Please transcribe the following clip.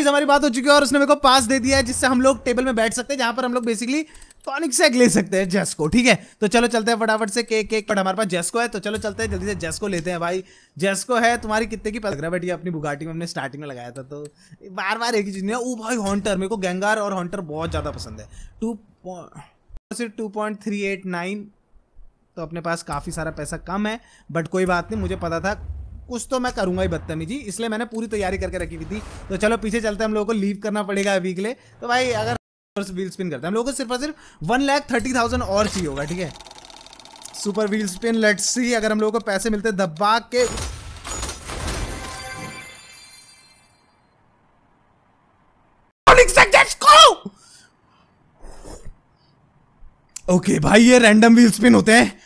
guys हमारी बात हो चुकी है और उसने मेरे को पास दे दिया है जिससे हम लोग टेबल में बैठ सकते हैं जहां पर हम लोग बेसिकली टॉनिक सेक ले सकते हैं जेस्को ठीक है तो चलो चलते हैं फटाफट से केक केक पर हमारे पास जेस्को है तो चलो चलते हैं जल्दी से जेस्को लेते हैं भाई जेस्को है तुम्हारी कितने की पता बैठी अपनी बुगाटी में हमने स्टार्टिंग में लगाया था तो बार बार एक ही चीज़ नहीं वो भाई हॉन्टर मेरे को गैंगार और हॉन्टर बहुत ज़्यादा पसंद है टू सिर्फ टू पॉइंट तो अपने पास काफ़ी सारा पैसा कम है बट कोई बात नहीं मुझे पता था कुछ तो मैं करूंगा ही बदतमीजी इसलिए मैंने पूरी तैयारी करके रखी हुई थी तो चलो पीछे चलते हम लोगों को लीव करना पड़ेगा अभी के लिए तो भाई अगर व्हील स्पिन करते हैं हम लोगों को सिर्फ और सिर्फ वन लैख थर्टी थाउजेंड और चाहिए होगा ठीक है super wheel spin let's see अगर हम लोगों को पैसे मिलते दबा के ओके okay, भाई ये रैंडम व्हील स्पिन होते हैं